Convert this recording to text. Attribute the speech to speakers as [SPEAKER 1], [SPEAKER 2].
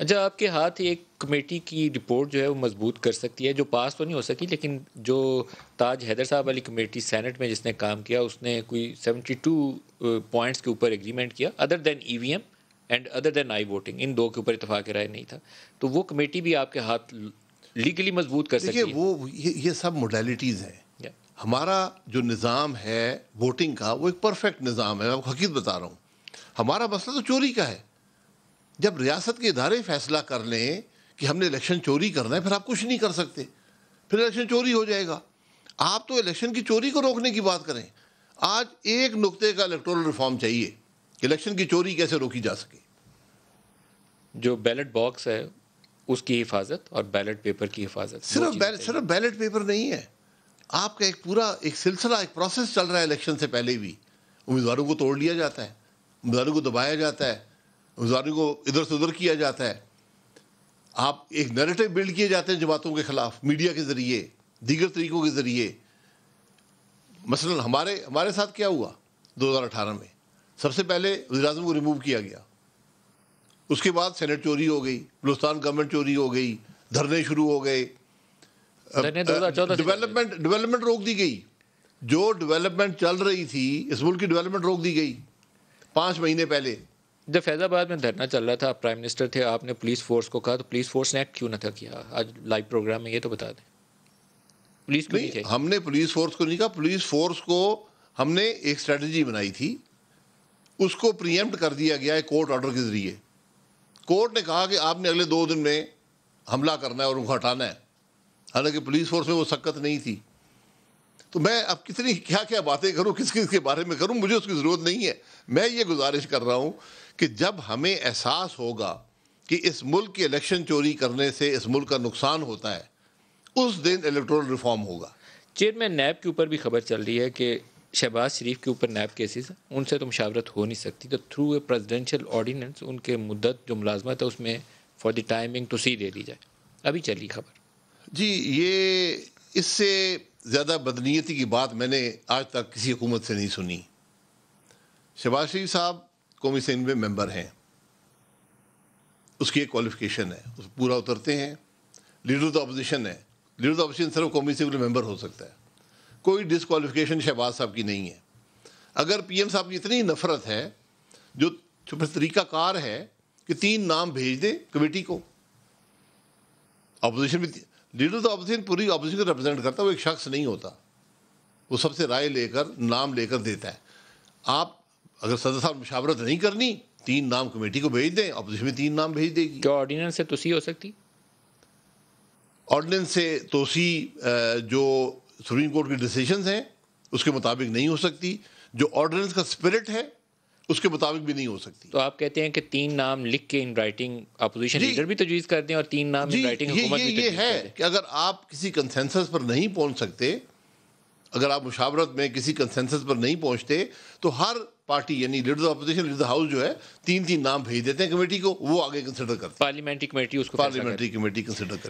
[SPEAKER 1] अच्छा आपके हाथ एक कमेटी की रिपोर्ट जो है वो मजबूत कर सकती है जो पास तो नहीं हो सकी लेकिन जो ताज हैदर साहब वाली कमेटी सेनेट में जिसने काम किया उसने कोई 72 पॉइंट्स के ऊपर एग्रीमेंट किया other than M e and other than I voting इन दो के ऊपर इतफाक राय नहीं था तो वो कमेटी भी आपके हाथ लीगली मजबूत कर सकती है
[SPEAKER 2] वो ये, ये सब मोडेलिटीज़ हैं हमारा जो निज़ाम है वोटिंग का वो एक परफेक्ट निज़ाम है मैं हकीकत बता रहा हूँ हमारा मसला तो चोरी का है जब रियासत के इधारे फैसला कर लें कि हमने इलेक्शन चोरी करना है फिर आप कुछ नहीं कर सकते फिर इलेक्शन चोरी हो जाएगा आप तो इलेक्शन की चोरी को रोकने की बात करें आज एक नुक्ते का इलेक्टोरल रिफॉर्म चाहिए इलेक्शन की चोरी कैसे रोकी जा सके जो बैलेट बॉक्स है उसकी
[SPEAKER 1] हिफाजत और बैलेट पेपर की हिफाजत सिर्फ
[SPEAKER 2] बैलेट सिर्फ बैलेट पेपर नहीं है आपका एक पूरा एक सिलसिला एक प्रोसेस चल रहा है इलेक्शन से पहले भी उम्मीदवारों को तोड़ लिया जाता है उम्मीदवारों को दबाया जाता है गुजारी को इधर से उधर किया जाता है आप एक नैरेटिव बिल्ड किए जाते हैं जमातों के ख़िलाफ़ मीडिया के ज़रिए दीगर तरीक़ों के ज़रिए मसलन हमारे हमारे साथ क्या हुआ 2018 में सबसे पहले वजी को रिमूव किया गया उसके बाद सेनेट चोरी हो गई बलुस्तान गवर्नमेंट चोरी हो गई धरने शुरू हो गए डेवलपमेंट डेवलपमेंट रोक दी गई जो डेवलपमेंट चल रही थी इस मुल्क की डेवलपमेंट रोक
[SPEAKER 1] दी गई पाँच महीने पहले जब फैज़ाबाद में धरना चल रहा था आप प्राइम मिनिस्टर थे आपने पुलिस फोर्स को कहा तो पुलिस फोर्स ने एक्ट क्यों ना था किया आज लाइव प्रोग्राम में ये तो बता दें
[SPEAKER 2] पुलिस को नहीं, नहीं हमने पुलिस फोर्स को नहीं कहा पुलिस फोर्स को हमने एक स्ट्रेटजी बनाई थी उसको प्रियम्प्ट कर दिया गया है कोर्ट ऑर्डर के ज़रिए कोर्ट ने कहा कि आपने अगले दो दिन में हमला करना है और उनको हटाना है हालांकि पुलिस फोर्स में वो सख्त नहीं थी तो मैं अब कितनी क्या क्या बातें करूं किस किस के बारे में करूं मुझे उसकी ज़रूरत नहीं है मैं ये गुजारिश कर रहा हूं कि जब हमें एहसास होगा कि इस मुल्क की इलेक्शन चोरी करने से इस मुल्क का नुकसान होता है उस दिन इलेक्ट्रल रिफॉर्म
[SPEAKER 1] होगा चेयरमैन नैब के ऊपर भी खबर चल रही है कि शहबाज शरीफ के ऊपर नैब केसेस उनसे तो मुशावरत हो नहीं सकती तो थ्रू ए प्रेजिडेंशल ऑर्डीनेंस उनके मुद्दत जो मुलाजमत है उसमें फॉर द टाइमिंग तो सी दे दी जाए अभी चली खबर जी ये इससे
[SPEAKER 2] ज़्यादा बदनीयती की बात मैंने आज तक किसी हुकूमत से नहीं सुनी शहबाज शरीफ साहब कौमी सैन में मेंबर हैं उसकी एक क्वालिफिकेशन है उस पूरा उतरते हैं लीडर ऑफ द अपोजिशन है लीडर ऑफ अपोजिशन सिर्फ कौमी में मेंबर हो सकता है कोई डिसक्वालिफिकेशन शहबाज साहब की नहीं है अगर पीएम साहब की इतनी नफरत है जो तरीक़ाकार है कि तीन नाम भेज दे कमेटी को अपोजिशन भी लीडर ऑफ अपोजिशन पूरी अपोजिशन को रिप्रेजेंट करता है वो एक शख्स नहीं होता वो सबसे राय लेकर नाम लेकर देता है आप अगर सदर साहब मुशावरत नहीं करनी तीन नाम कमेटी को भेज दें अपोजिशन में तीन नाम भेज देगी क्या
[SPEAKER 1] ऑर्डिनेंस से तुसी हो सकती
[SPEAKER 2] ऑर्डिनेंस से तोसी जो सुप्रीम कोर्ट की डिसीजन हैं उसके मुताबिक नहीं हो सकती जो ऑर्डिनेंस का स्पिरिट
[SPEAKER 1] है उसके मुताबिक भी नहीं हो सकती तो आप कहते हैं कि तीन नाम लिख के इन राइटिंग अपोजिशन लीडर भी तजवीज़ तो करते हैं और तीन नाम इन राइटिंग ये, ये, ये तो है
[SPEAKER 2] कि अगर आप किसी कंसेंसस पर नहीं पहुंच सकते अगर आप मुशावरत में किसी कंसेंसस पर नहीं पहुंचते तो हर पार्टी यानी लीडर अपोजिशन लीडर हाउस जो है तीन तीन नाम भेज देते हैं कमेटी को वो आगे कंसिडर करते पार्लियामेंट्री कमेटी उसको पार्लियामेंट्री कमेटी कंसिडर कर